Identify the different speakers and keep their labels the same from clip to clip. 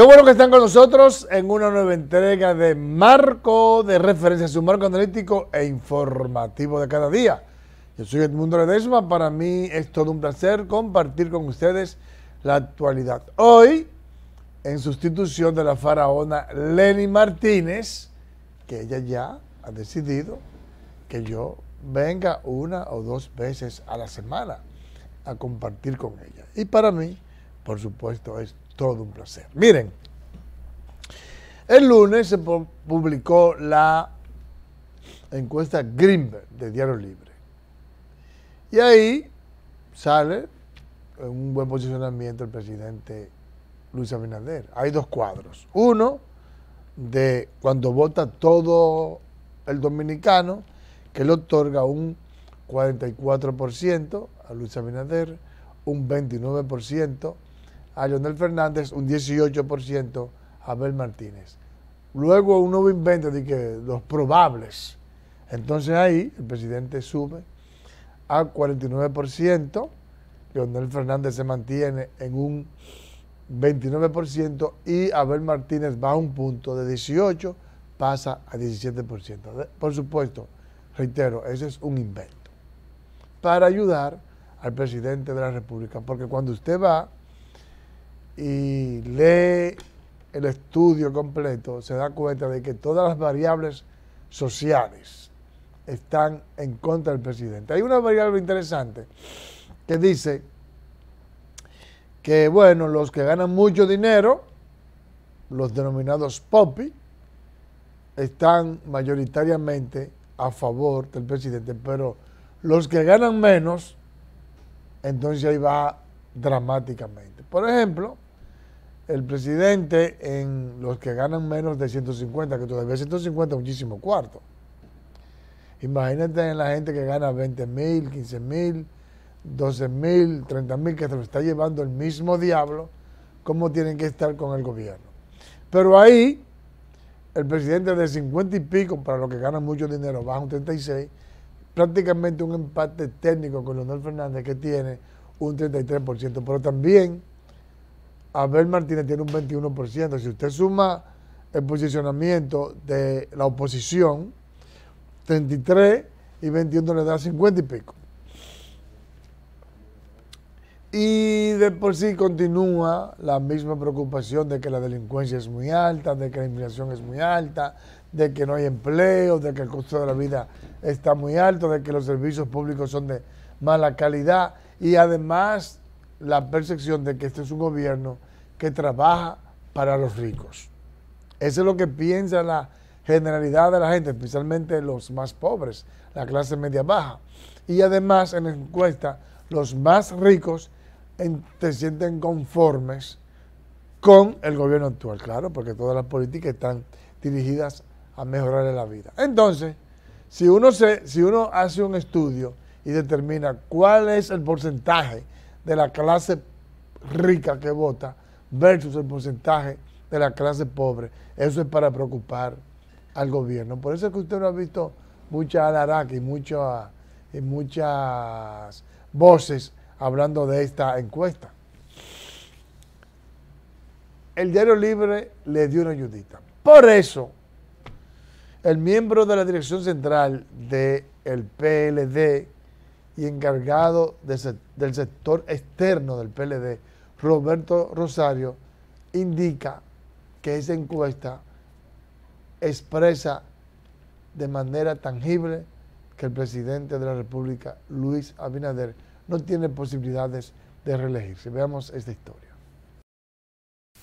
Speaker 1: Qué bueno que están con nosotros en una nueva entrega de Marco de Referencia, su marco analítico e informativo de cada día. Yo soy Edmundo Ledesma, para mí es todo un placer compartir con ustedes la actualidad. Hoy, en sustitución de la faraona Lenny Martínez, que ella ya ha decidido que yo venga una o dos veces a la semana a compartir con ella. Y para mí, por supuesto, es todo un placer. Miren, el lunes se publicó la encuesta Greenberg de Diario Libre. Y ahí sale en un buen posicionamiento el presidente Luis Abinader. Hay dos cuadros. Uno de cuando vota todo el dominicano, que le otorga un 44% a Luis Abinader, un 29% a Leonel Fernández, un 18% Abel Martínez. Luego un nuevo invento de que los probables. Entonces ahí el presidente sube a 49%, Leonel Fernández se mantiene en un 29% y Abel Martínez va a un punto de 18, pasa a 17%. Por supuesto, reitero, ese es un invento para ayudar al presidente de la República, porque cuando usted va y lee el estudio completo, se da cuenta de que todas las variables sociales están en contra del presidente. Hay una variable interesante que dice que, bueno, los que ganan mucho dinero, los denominados POPI, están mayoritariamente a favor del presidente, pero los que ganan menos, entonces ahí va dramáticamente. Por ejemplo, el presidente en los que ganan menos de 150, que todavía 150 es muchísimo cuarto. Imagínate en la gente que gana 20 mil, 15 mil, 12 mil, 30 mil, que se lo está llevando el mismo diablo, cómo tienen que estar con el gobierno. Pero ahí, el presidente de 50 y pico, para los que ganan mucho dinero, baja un 36, prácticamente un empate técnico con Leonel Fernández, que tiene un 33%. Pero también Abel Martínez tiene un 21%. Si usted suma el posicionamiento de la oposición, 33 y 21 le da 50 y pico. Y de por sí continúa la misma preocupación de que la delincuencia es muy alta, de que la inmigración es muy alta, de que no hay empleo, de que el costo de la vida está muy alto, de que los servicios públicos son de mala calidad y además la percepción de que este es un gobierno que trabaja para los ricos. Eso es lo que piensa la generalidad de la gente, especialmente los más pobres, la clase media baja. Y además en la encuesta, los más ricos se sienten conformes con el gobierno actual, claro, porque todas las políticas están dirigidas a mejorar la vida. Entonces, si uno hace un estudio y determina cuál es el porcentaje de la clase rica que vota, versus el porcentaje de la clase pobre. Eso es para preocupar al gobierno. Por eso es que usted no ha visto mucha alaraca y, muchas voces hablando de esta encuesta. El Diario Libre le dio una ayudita. Por eso, el miembro de la dirección central del PLD y encargado del sector externo del PLD, Roberto Rosario indica que esa encuesta expresa de manera tangible que el presidente de la República, Luis Abinader, no tiene posibilidades de reelegirse. Veamos esta historia.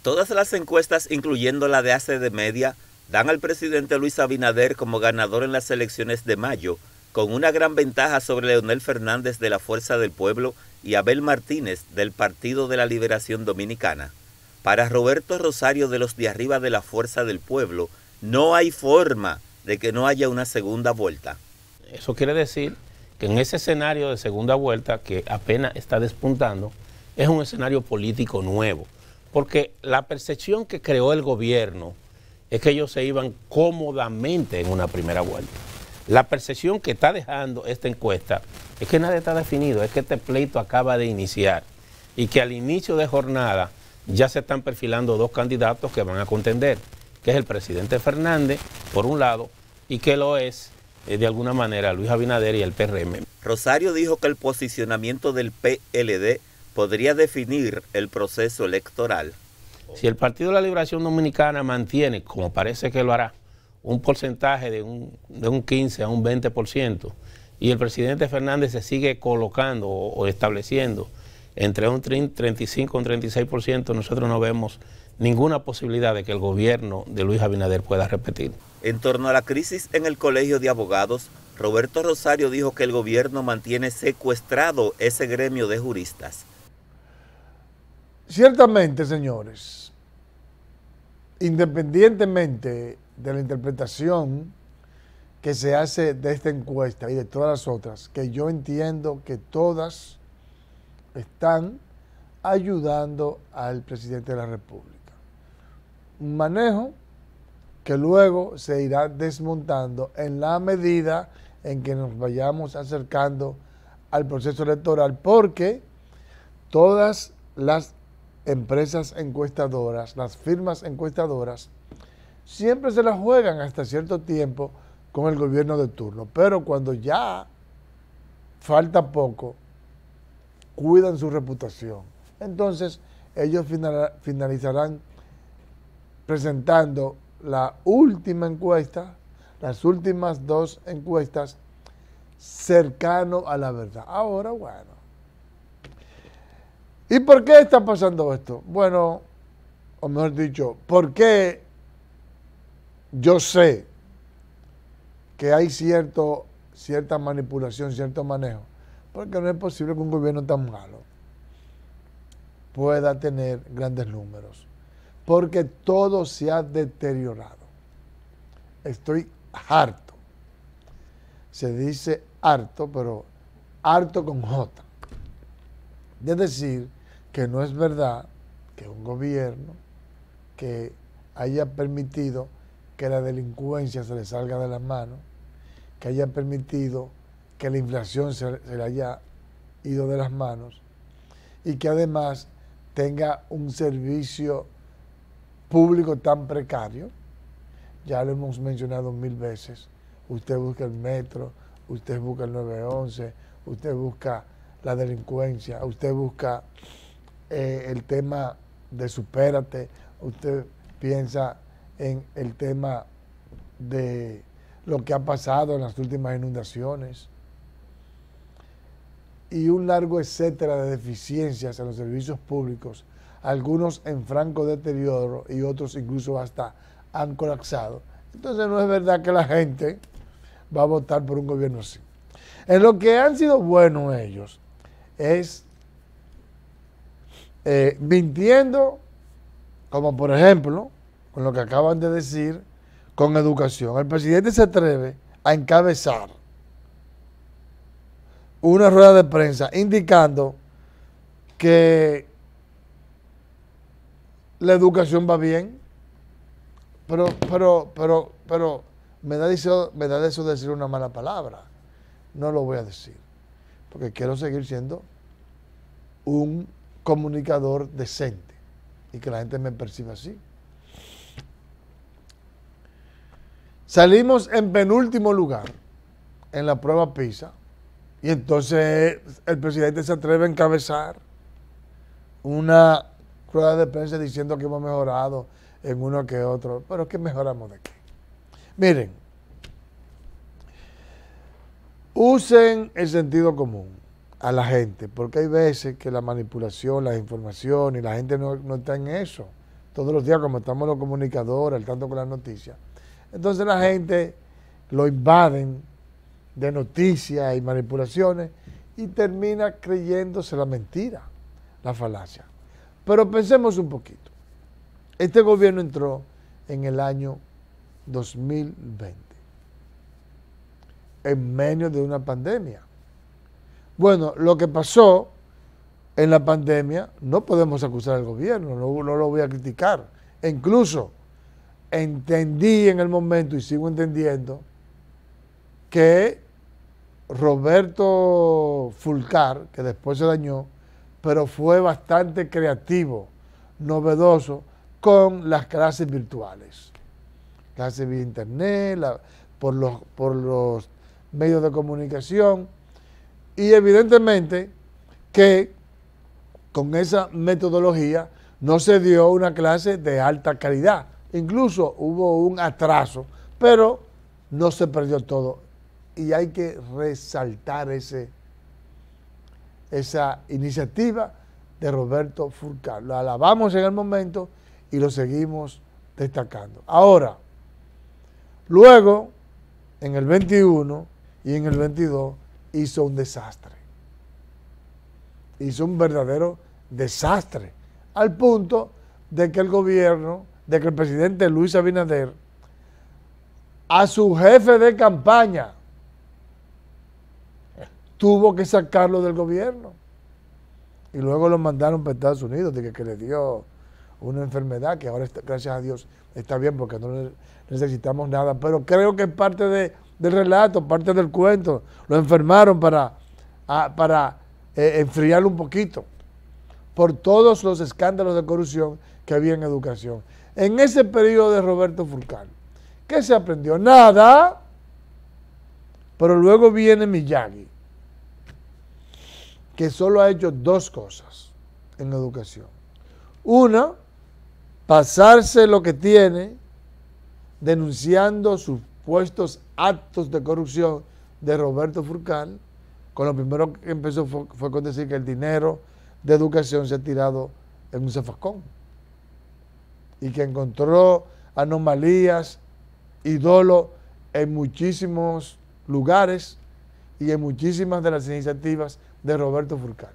Speaker 2: Todas las encuestas, incluyendo la de hace de media, dan al presidente Luis Abinader como ganador en las elecciones de mayo, con una gran ventaja sobre Leonel Fernández de la Fuerza del Pueblo y Abel Martínez del Partido de la Liberación Dominicana. Para Roberto Rosario de los de arriba de la Fuerza del Pueblo, no hay forma de que no haya una segunda vuelta. Eso quiere decir que en ese escenario de segunda vuelta, que apenas está despuntando, es un escenario político nuevo, porque la percepción que creó el gobierno es que ellos se iban cómodamente en una primera vuelta. La percepción que está dejando esta encuesta es que nadie está definido, es que este pleito acaba de iniciar y que al inicio de jornada ya se están perfilando dos candidatos que van a contender, que es el presidente Fernández, por un lado, y que lo es, eh, de alguna manera, Luis Abinader y el PRM. Rosario dijo que el posicionamiento del PLD podría definir el proceso electoral. Si el Partido de la Liberación Dominicana mantiene, como parece que lo hará, un porcentaje de un, 15 a un 20%, y el presidente Fernández se sigue colocando o, o estableciendo entre un 35 y un 36%, nosotros no vemos ninguna posibilidad de que el gobierno de Luis Abinader pueda repetir. En torno a la crisis en el Colegio de Abogados, Roberto Rosario dijo que el gobierno mantiene secuestrado ese gremio de juristas.
Speaker 1: Ciertamente, señores, independientemente de la interpretación que se hace de esta encuesta y de todas las otras, que yo entiendo que todas están ayudando al presidente de la República. Un manejo que luego se irá desmontando en la medida en que nos vayamos acercando al proceso electoral, porque todas las empresas encuestadoras, las firmas encuestadoras, siempre se la juegan hasta cierto tiempo con el gobierno de turno. Pero cuando ya falta poco, cuidan su reputación. Entonces, ellos finalizarán presentando la última encuesta, las últimas dos encuestas, cercano a la verdad. Ahora, bueno. ¿Y por qué está pasando esto? Bueno, o mejor dicho, ¿por qué yo sé que hay cierto, cierta manipulación, cierto manejo, porque no es posible que un gobierno tan malo pueda tener grandes números, porque todo se ha deteriorado. Estoy harto. Se dice harto, pero harto con J. Es decir, que no es verdad que un gobierno que haya permitido que la delincuencia se le salga de las manos, que haya permitido que la inflación se, le haya ido de las manos y que además tenga un servicio público tan precario, ya lo hemos mencionado mil veces, usted busca el metro, usted busca el 911, usted busca la delincuencia, usted busca eh, el tema de supérate, usted piensa en el tema de lo que ha pasado en las últimas inundaciones y un largo etcétera de deficiencias en los servicios públicos, algunos en franco deterioro y otros incluso hasta han colapsado. Entonces no es verdad que la gente va a votar por un gobierno así. En lo que han sido buenos ellos es eh, mintiendo, como por ejemplo, con lo que acaban de decir, con educación. El presidente se atreve a encabezar una rueda de prensa indicando que la educación va bien, pero, pero, pero, pero me da, eso, me da eso decir una mala palabra. No lo voy a decir, porque quiero seguir siendo un comunicador decente y que la gente me perciba así. Salimos en penúltimo lugar en la prueba PISA y entonces el presidente se atreve a encabezar una rueda de prensa diciendo que hemos mejorado en uno que otro. Pero ¿qué mejoramos de qué. Miren, usen el sentido común a la gente, porque hay veces que la manipulación, la información y la gente no, no está en eso. Todos los días, como estamos los comunicadores, al tanto con las noticias, entonces la gente lo invaden de noticias y manipulaciones y termina creyéndose la mentira, la falacia. Pero pensemos un poquito. Este gobierno entró en el año 2020, en medio de una pandemia. Bueno, lo que pasó en la pandemia no podemos acusar al gobierno, no, lo voy a criticar. E incluso entendí en el momento y sigo entendiendo que Roberto Fulcar, que después se dañó, pero fue bastante creativo, novedoso con las clases virtuales. Clases vía internet, por los medios de comunicación y evidentemente que con esa metodología no se dio una clase de alta calidad, Incluso hubo un atraso, pero no se perdió todo. Y hay que resaltar esa iniciativa de Roberto Furcal. Lo alabamos en el momento y lo seguimos destacando. Ahora, luego, en el 21 y en el 22, hizo un desastre. Hizo un verdadero desastre, al punto de que el gobierno de que el presidente Luis Abinader a su jefe de campaña tuvo que sacarlo del gobierno. Y luego lo mandaron para Estados Unidos, de que, le dio una enfermedad que ahora, gracias a Dios, está bien porque no necesitamos nada. Pero creo que es parte del relato, parte del cuento. Lo enfermaron para, para eh, enfriarlo un poquito por todos los escándalos de corrupción que había en educación en ese periodo de Roberto Furcán, ¿Qué se aprendió? Nada. Pero luego viene Miyagi, que solo ha hecho dos cosas en educación. Una, pasarse lo que tiene denunciando supuestos actos de corrupción de Roberto Furcal, con lo primero que empezó fue, con decir que el dinero de educación se ha tirado en un zafacón y que encontró anomalías, y dolo en muchísimos lugares y en muchísimas de las iniciativas de Roberto Furcal.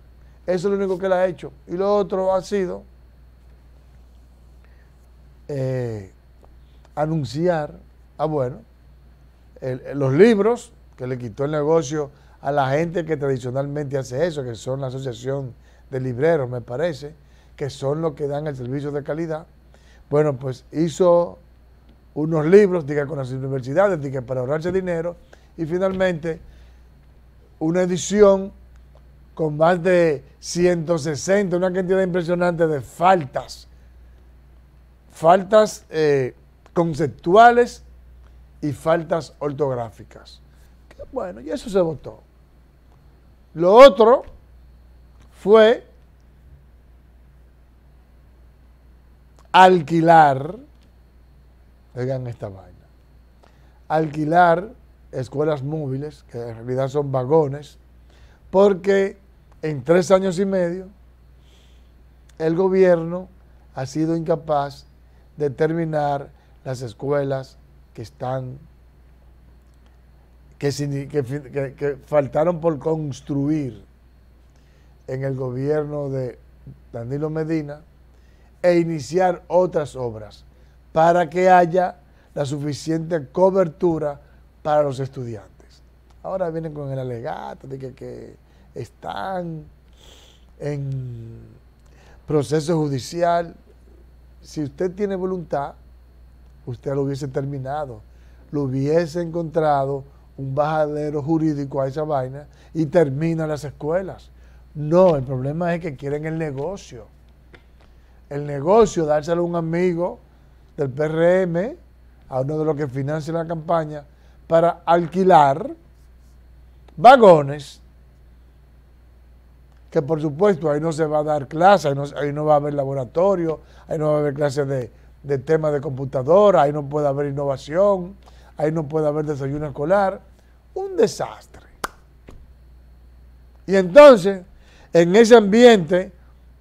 Speaker 1: Eso es lo único que él ha hecho. Y lo otro ha sido eh, anunciar, ah bueno, los libros que le quitó el negocio a la gente que tradicionalmente hace eso, que son la Asociación de Libreros, me parece, que son los que dan el servicio de calidad bueno, pues hizo unos libros, diga, con las universidades, diga, para ahorrarse dinero, y finalmente una edición con más de 160, una cantidad impresionante de faltas, faltas eh, conceptuales y faltas ortográficas. bueno, y eso se votó. Lo otro fue alquilar, oigan esta vaina, alquilar escuelas móviles, que en realidad son vagones, porque en tres años y medio el gobierno ha sido incapaz de terminar las escuelas que están, que, que faltaron por construir en el gobierno de Danilo Medina, e iniciar otras obras para que haya la suficiente cobertura para los estudiantes. Ahora vienen con el alegato de que, están en proceso judicial. Si usted tiene voluntad, usted lo hubiese terminado, lo hubiese encontrado un bajadero jurídico a esa vaina y termina las escuelas. No, el problema es que quieren el negocio el negocio, dárselo a un amigo del PRM, a uno de los que financia la campaña, para alquilar vagones, que por supuesto ahí no se va a dar clase, ahí no, va a haber laboratorio, ahí no va a haber clases de, de temas de computadora, ahí no puede haber innovación, ahí no puede haber desayuno escolar, un desastre. Y entonces, en ese ambiente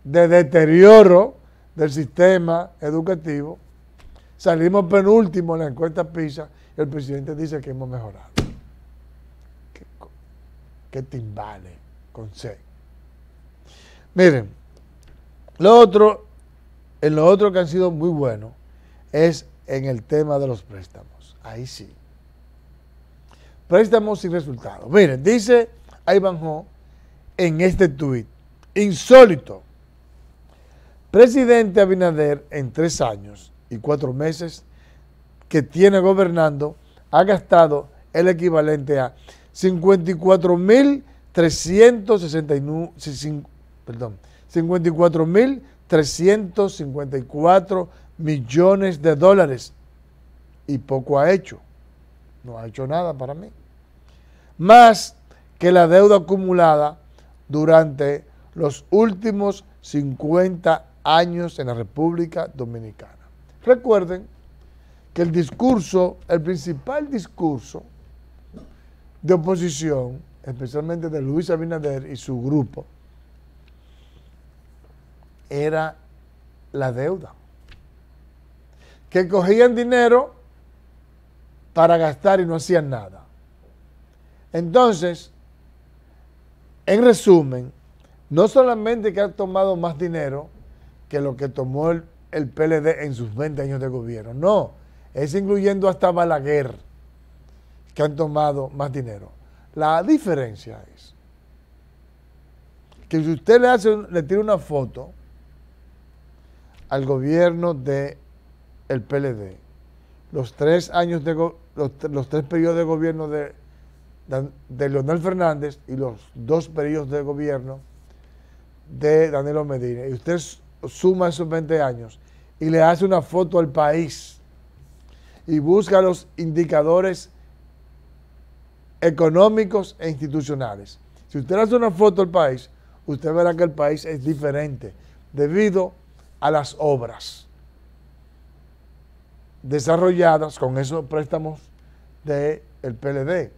Speaker 1: de deterioro, del sistema educativo. Salimos penúltimo en la encuesta PISA y el presidente dice que hemos mejorado. Qué, qué con C. Miren, lo otro, en lo otro que han sido muy buenos es en el tema de los préstamos. Ahí sí. Préstamos sin resultados. Miren, dice Ho en este tuit, insólito presidente Abinader en tres años y cuatro meses que tiene gobernando ha gastado el equivalente a perdón, 54.354 millones de dólares y poco ha hecho. No ha hecho nada para mí. Más que la deuda acumulada durante los últimos 50 años años en la República Dominicana. Recuerden que el discurso, el principal discurso de oposición, especialmente de Luis Abinader y su grupo, era la deuda. Que cogían dinero para gastar y no hacían nada. Entonces, en resumen, no solamente que han tomado más dinero, que lo que tomó el, PLD en sus 20 años de gobierno. No, es incluyendo hasta Balaguer, que han tomado más dinero. La diferencia es que si usted le hace, le tira una foto al gobierno de el PLD, los tres años de los, tres periodos de gobierno de, de Leonel Fernández y los dos periodos de gobierno de Danilo Medina. Y usted suma esos 20 años y le hace una foto al país y busca los indicadores económicos e institucionales. Si usted hace una foto al país, usted verá que el país es diferente debido a las obras desarrolladas con esos préstamos del PLD.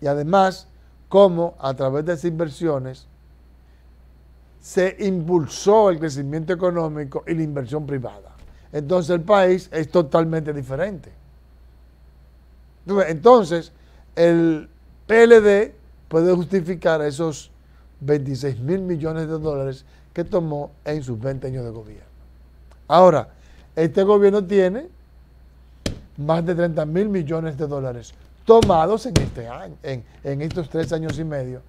Speaker 1: Y además, cómo a través de esas inversiones se impulsó el crecimiento económico y la inversión privada. Entonces el país es totalmente diferente. Entonces, el PLD puede justificar esos 26 mil millones de dólares que tomó en sus 20 años de gobierno. Ahora, este gobierno tiene más de 30 mil millones de dólares tomados en, este año, en, estos tres años y medio.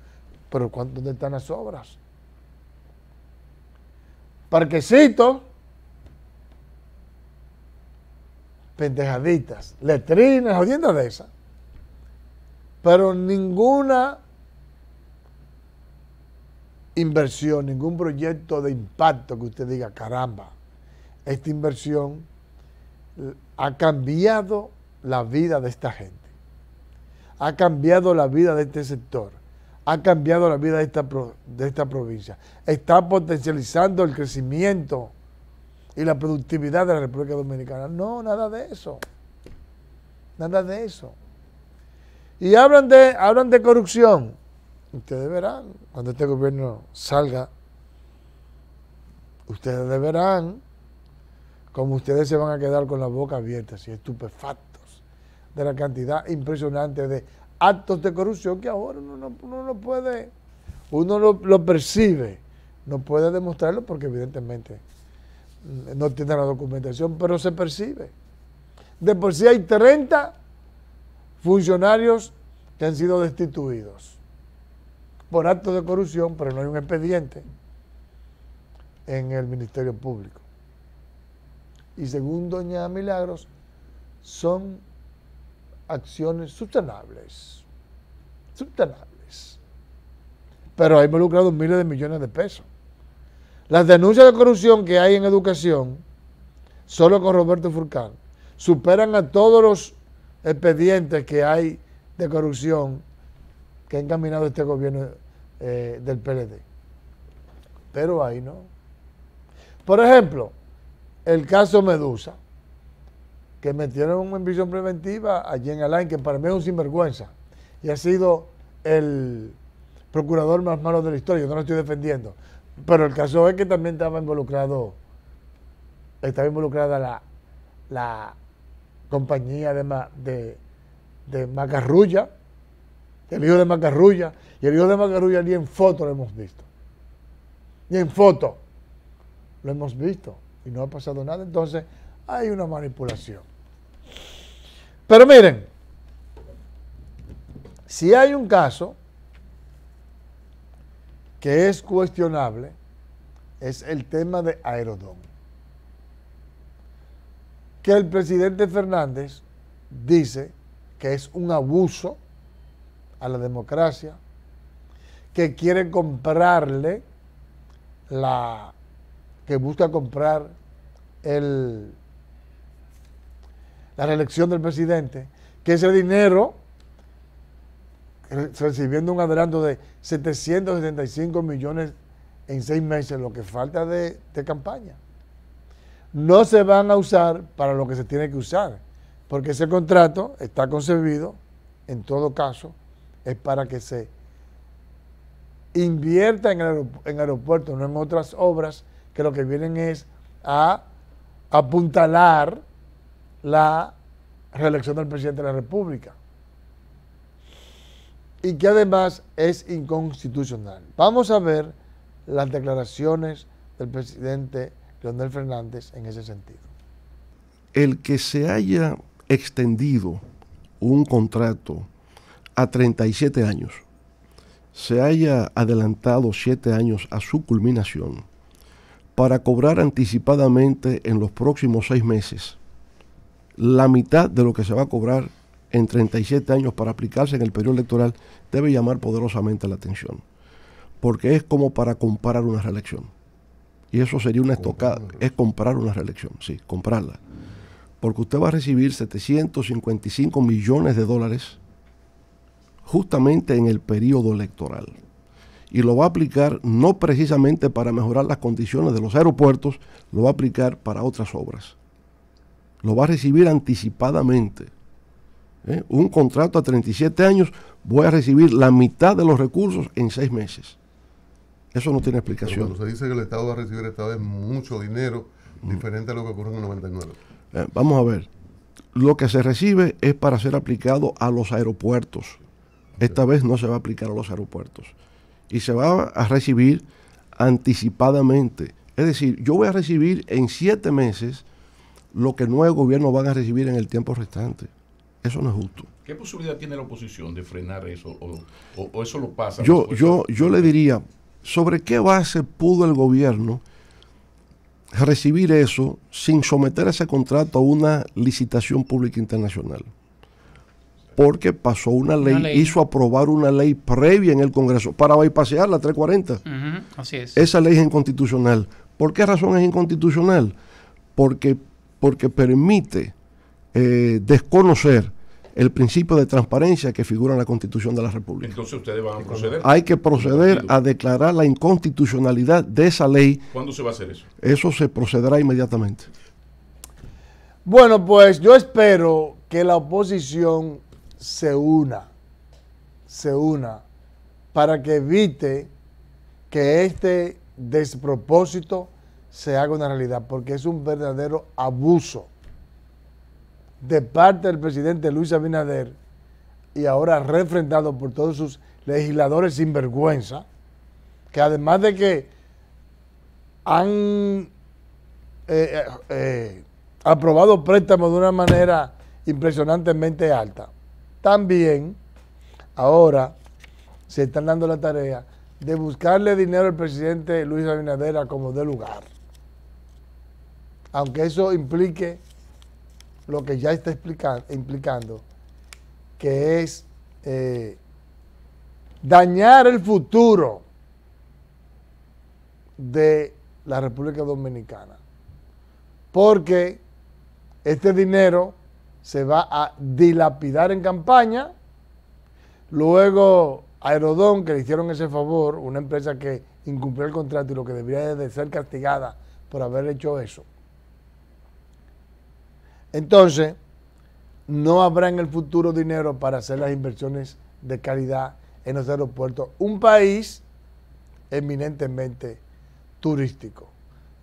Speaker 1: Pero ¿cuánto están las obras? parquecitos, pendejaditas, letrinas, jodiendas de esas. Pero ninguna inversión, ningún proyecto de impacto que usted diga, caramba, esta inversión ha cambiado la vida de esta gente, ha cambiado la vida de este sector ha cambiado la vida de esta, de esta provincia. Está potencializando el crecimiento y la productividad de la República Dominicana. No, nada de eso. Nada de eso. Y hablan de, hablan de corrupción. Ustedes verán, cuando este gobierno salga, ustedes verán como ustedes se van a quedar con la boca abierta, y estupefactos de la cantidad impresionante de actos de corrupción que ahora uno no, puede, uno lo, lo, percibe, no puede demostrarlo porque evidentemente mm, no tiene la documentación, pero se percibe. De por sí hay 30 funcionarios que han sido destituidos por actos de corrupción, pero no hay un expediente en el Ministerio Público. Y según doña Milagros, son acciones sustentables. Sustentables. Pero ha involucrado miles de millones de pesos. Las denuncias de corrupción que hay en educación, solo con Roberto Furcán, superan a todos los expedientes que hay de corrupción que ha encaminado este gobierno eh, del PLD. Pero ahí no. Por ejemplo, el caso Medusa que metieron en visión preventiva allí en Alain, que para mí es un sinvergüenza y ha sido el procurador más malo de la historia. Yo no lo estoy defendiendo, pero el caso es que también estaba involucrado, estaba involucrada la, compañía de, de, de Macarrulla, el hijo de Macarrulla, y el hijo de Macarrulla ni en foto lo hemos visto. Ni en foto lo hemos visto y no ha pasado nada. Entonces hay una manipulación. Pero miren, si hay un caso que es cuestionable, es el tema de Aerodón. Que el presidente Fernández dice que es un abuso a la democracia, que quiere comprarle la, que busca comprar el la reelección del presidente, que ese dinero, recibiendo un adelanto de 775 millones en seis meses, lo que falta de, campaña, no se van a usar para lo que se tiene que usar, porque ese contrato está concebido, en todo caso, es para que se invierta en, el en no en otras obras, que lo que vienen es a apuntalar la reelección del presidente de la República y que además es inconstitucional. Vamos a ver las declaraciones del presidente Leonel Fernández en ese sentido.
Speaker 3: El que se haya extendido un contrato a 37 años, se haya adelantado 7 años a su culminación, para cobrar anticipadamente en los próximos seis meses la mitad de lo que se va a cobrar en 37 años para aplicarse en el periodo electoral debe llamar poderosamente la atención, porque es como para comprar una reelección. Y eso sería una estocada, es comprar una reelección, sí, comprarla. Porque usted va a recibir 755 millones de dólares justamente en el periodo electoral. Y lo va a aplicar no precisamente para mejorar las condiciones de los aeropuertos, lo va a aplicar para otras obras lo va a recibir anticipadamente. ¿Eh? Un contrato a 37 años, voy a recibir la mitad de los recursos en seis meses. Eso no tiene explicación. cuando se dice que el Estado va a recibir esta vez mucho dinero, mm. diferente a lo que ocurre en el 99. Eh, vamos a ver. Lo que se recibe es para ser aplicado a los aeropuertos. Esta vez no se va a aplicar a los aeropuertos. Y se va a recibir anticipadamente. Es decir, yo voy a recibir en siete meses lo que nueve gobierno van a recibir en el tiempo restante. Eso no es justo. ¿Qué posibilidad tiene la oposición de frenar eso? ¿O, eso lo pasa? Yo, yo, yo le diría, ¿sobre qué base pudo el gobierno recibir eso sin someter ese contrato a una licitación pública internacional? Porque pasó una ley, hizo aprobar una ley previa en el Congreso para bypassear la 340. así es. Esa ley es inconstitucional. ¿Por qué razón es inconstitucional? Porque porque permite eh, desconocer el principio de transparencia que figura en la Constitución de la República. Entonces ustedes van a proceder. Hay que proceder a declarar la inconstitucionalidad de esa ley. ¿Cuándo se va a hacer eso? Eso se procederá inmediatamente.
Speaker 1: Bueno, pues yo espero que la oposición se una, se una, para que evite que este despropósito se haga una realidad, porque es un verdadero abuso de parte del presidente Luis Abinader y ahora refrendado por todos sus legisladores sin vergüenza que además de que han eh, eh, eh, aprobado préstamos de una manera impresionantemente alta, también ahora se están dando la tarea de buscarle dinero al presidente Luis Abinader a como de lugar aunque eso implique lo que ya está implicando, que es eh, dañar el futuro de la República Dominicana. Porque este dinero se va a dilapidar en campaña, luego Aerodón, que le hicieron ese favor, una empresa que incumplió el contrato y lo que debería de ser castigada por haber hecho eso, entonces, no habrá en el futuro dinero para hacer las inversiones de calidad en los aeropuertos. Un país eminentemente turístico.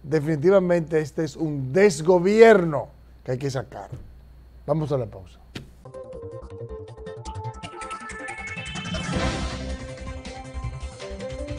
Speaker 1: Definitivamente este es un desgobierno que hay que sacar. Vamos a la pausa.